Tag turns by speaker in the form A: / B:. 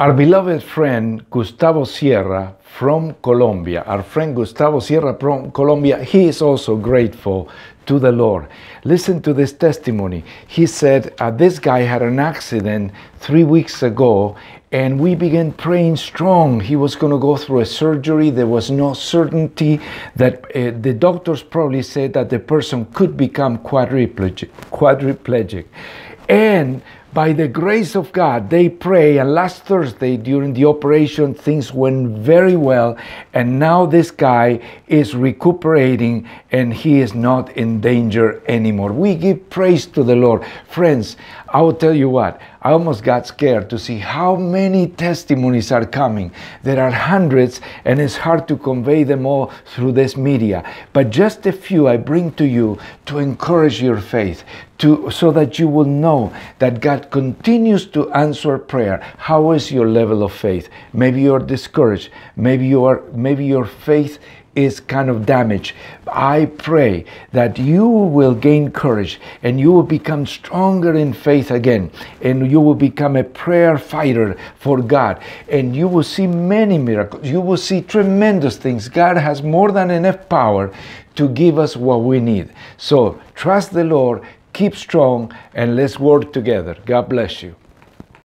A: Our beloved friend Gustavo Sierra from Colombia, our friend Gustavo Sierra from Colombia, he is also grateful to the Lord. Listen to this testimony. He said, uh, This guy had an accident three weeks ago, and we began praying strong. He was going to go through a surgery. There was no certainty that uh, the doctors probably said that the person could become quadriplegic. quadriplegic. And by the grace of God, they pray. And last Thursday during the operation, things went very well. And now this guy is recuperating and he is not in danger anymore. We give praise to the Lord. Friends, I'll tell you what, I almost got scared to see how many testimonies are coming. There are hundreds, and it's hard to convey them all through this media. But just a few I bring to you to encourage your faith, to, so that you will know that God God continues to answer prayer. How is your level of faith? Maybe you're discouraged. Maybe you are maybe your faith is kind of damaged. I pray that you will gain courage and you will become stronger in faith again and you will become a prayer fighter for God and you will see many miracles. You will see tremendous things. God has more than enough power to give us what we need. So trust the Lord, keep strong, and let's work together. God bless you.